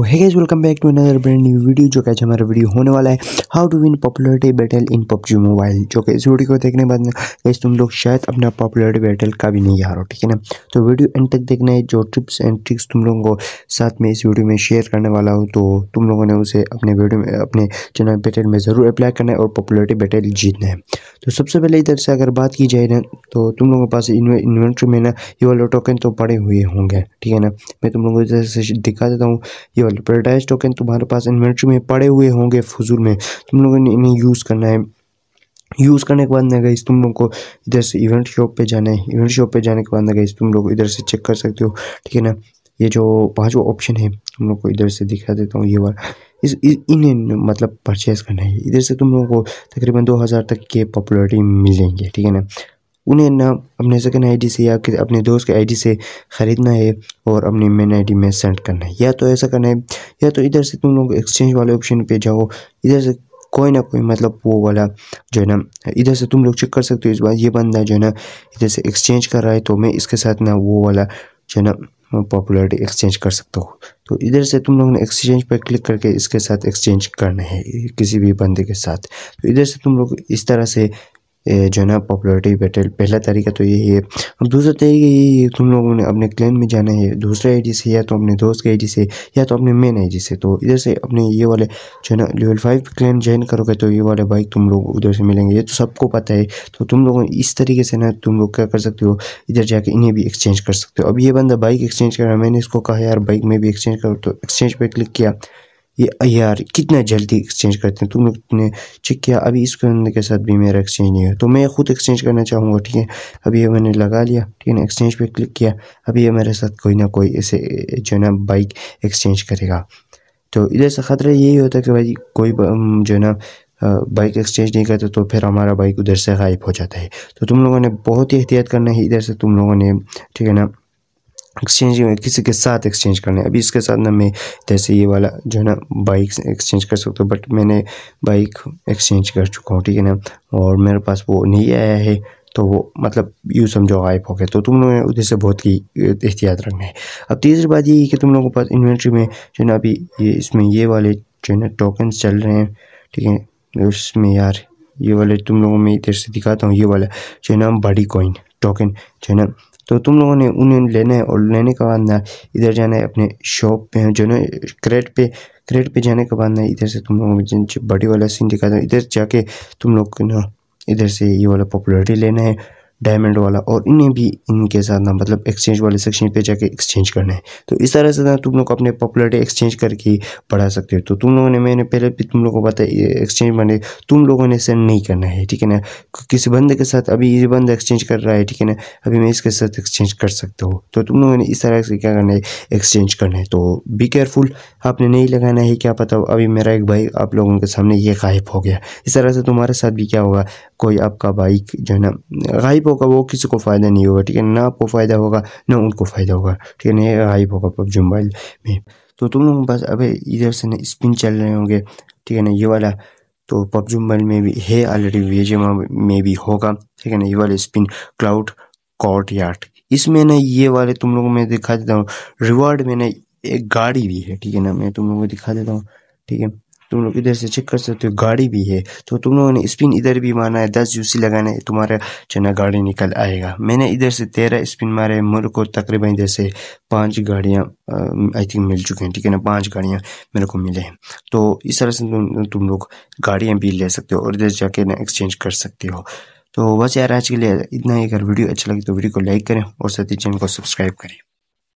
सो है guys welcome back to another brand new video जो कैसे हमारा वीडियो होने वाला है how to win popularity battle in PUBG mobile जो कि इस वीडियो को देखने के बाद ना तुम लोग शायद अपना पॉपुलरिटी बैटल का भी नहीं हार हो ठीक है ना तो वीडियो एंड तक देखना है जो टिप्स एंड ट्रिक्स तुम लोगों को साथ में इस वीडियो में शेयर करने वाला हूँ तो तुम लोगों ने उसे अपने वीडियो में अपने चैनल बैटल में ज़रूर अप्लाई करना है और पॉपुलरिटी बैटल जीतना है तो सबसे पहले इधर से अगर बात की जाए ना तो तुम लोगों के पास इन्वेंट्री में ना ये वाले टोकन तो पड़े हुए होंगे ठीक है ना मैं तुम लोगों को इधर से दिखा देता हूँ ये वाले पैराडाइज टोकन तुम्हारे पास इन्वेंट्री में पड़े हुए होंगे फजूल में तुम लोगों ने इन्हें यूज़ करना है यूज़ करने के बाद ना गई तुम लोग को इधर से इवेंट शॉप पे जाना है इवेंट शॉप पे जाने के बाद ना गई तुम लोग इधर से चेक कर सकते हो ठीक है ना ये जो पाँचों ऑप्शन है तुम लोग को इधर से दिखा देता हूँ ये बार इस इन्हें मतलब परचेज़ करना है इधर से तुम लोगों को तकरीबन दो हज़ार तक के पॉपुलरिटी मिलेंगे ठीक है ना उन्हें ना अपने सेकेंड आईडी से या कि अपने दोस्त के आईडी से ख़रीदना है और अपने मेन आईडी में सेंड करना है या तो ऐसा करना है या तो इधर से तुम लोग एक्सचेंज वाले ऑप्शन पे जाओ इधर से कोई ना कोई मतलब वो वाला जो है ना इधर से तुम लोग चेक कर सकते हो इस बार ये बंदा जो है ना इधर से एक्सचेंज कर रहा है तो मैं इसके साथ ना वो वाला जो है ना पॉपुलरिटी एक्सचेंज कर सकता हूँ तो इधर से तुम लोग ने एक्सचेंज पर क्लिक करके इसके साथ एक्सचेंज करना है किसी भी बंदे के साथ तो इधर से तुम लोग इस तरह से जो है ना पॉपुलरिटी बैटल पहला तरीका तो यही है अब दूसरा तरीका तो यही है तुम लोगों ने अपने क्लैन में जाना है दूसरे डी से या तो अपने दोस्त के डी से या तो अपने मेन डी से तो इधर से अपने ये वाले जो है ना लेवल फाइव क्लैन ज्वाइन करोगे तो ये वाले बाइक तुम लोग उधर से मिलेंगे ये तो सबको पता है तो तुम लोगों इस तरीके से ना तुम लोग क्या कर सकते हो इधर जाके इन्हें भी एक्सचेंज कर सकते हो अब ये बंदा बाइक एक्सचेंज कर रहा है मैंने इसको कहा यार बाइक में भी एक्सचेंज करो तो एक्सचेंज पर क्लिक किया ये यार कितना जल्दी एक्सचेंज करते हैं तुम लोग ने चेक किया अभी इस के साथ भी मेरा एक्सचेंज नहीं है तो मैं खुद एक्सचेंज करना चाहूँगा ठीक है अभी ये मैंने लगा लिया ठीक है ना एक्सचेंज पे क्लिक किया अभी ये मेरे साथ कोई ना कोई ऐसे जो है ना बाइक एक्सचेंज करेगा तो इधर से ख़तरा यही होता है कि भाई कोई जो है ना बाइक एक्सचेंज नहीं करते तो फिर हमारा बाइक उधर से गायब हो जाता है तो तुम लोगों ने बहुत ही एहतियात करना है इधर से तुम लोगों ने ठीक है ना एक्सचेंज किसी के साथ एक्सचेंज करना है अभी इसके साथ ना मैं जैसे ये वाला जो है ना बाइक एक्सचेंज कर सकता हूँ बट मैंने बाइक एक्सचेंज कर चुका हूँ ठीक है ना और मेरे पास वो नहीं आया है तो वो मतलब यू समझो गायब हो गया तो तुम लोगों ने उधर से बहुत ही एहतियात रखना है अब तीसरी बात ये है कि तुम लोगों के पास इन्वेंट्री में जो है ना अभी ये इसमें ये वाले जो है ना टोकन चल रहे हैं ठीक है उसमें यार ये वाले तुम लोगों में इधर से दिखाता हूँ ये वाला जो है ना बड़ी कॉइन टोकन जो है ना तो तुम लोगों ने उन्हें लेना है और लेने के बाद ना इधर जाना है अपने शॉप पे जो ना क्रेट पे क्रेट पे जाने के बाद ना इधर से तुम लोगों को बड़ी वाला सीन दिखाता है इधर जाके तुम लोग को ना इधर से ये वाला पॉपुलरिटी लेना है डायमंड वाला और इन्हें भी इनके साथ ना मतलब एक्सचेंज वाले सेक्शन पे जाके एक्सचेंज करना है तो इस तरह से ना तुम लोग अपने पॉपुलरिटी एक्सचेंज करके बढ़ा सकते हो तो तुम लोगों ने मैंने पहले भी तुम लोगों को बताया एक्सचेंज बने तुम लोगों ने सेंड नहीं करना है ठीक है ना किसी बंदे के साथ अभी ये बंदा एक्सचेंज कर रहा है ठीक है ना अभी मैं इसके साथ एक्सचेंज कर सकता हूँ तो तुम लोगों ने इस तरह से क्या करना है एक्सचेंज करना है तो बी केयरफुल आपने नहीं लगाना है क्या पता अभी मेरा एक भाई आप लोगों के सामने ये गायब हो गया इस तरह से तुम्हारे साथ भी क्या होगा कोई आपका बाइक जो है ना गायब होगा वो किसी को फ़ायदा नहीं होगा ठीक है ना आपको फ़ायदा होगा ना उनको फ़ायदा होगा ठीक है ना हाइप होगा पबजी मोबाइल में तो तुम लोग बस अब इधर से ना स्पिन चल रहे होंगे ठीक है ना ये वाला तो पबजी मोबाइल में भी है ऑलरेडी वीजे में भी होगा ठीक है ना ये वाला स्पिन क्लाउड कॉट यार्ड इसमें ना ये वाले तुम लोगों में दिखा देता हूँ रिवॉर्ड में ना एक गाड़ी भी है ठीक है ना मैं तुम लोगों को दिखा देता हूँ ठीक है तुम लोग इधर से चेक कर सकते हो गाड़ी भी है तो तुम लोगों ने स्पिन इधर भी मारना है दस जूसी लगाना है तुम्हारा चना गाड़ी निकल आएगा मैंने इधर से तेरह स्पिन मारे मेरे को तकरीबन इधर से पाँच गाड़ियाँ आई थिंक मिल चुके हैं ठीक है ना पाँच गाड़ियाँ मेरे को मिले हैं तो इस तरह से तुम, तुम लोग गाड़ियाँ भी ले सकते हो और इधर जाके ना एक्सचेंज कर सकते हो तो बस यार आज के लिए इतना ही अगर वीडियो अच्छा लगे तो वीडियो को लाइक करें और साथ ही चैनल को सब्सक्राइब करें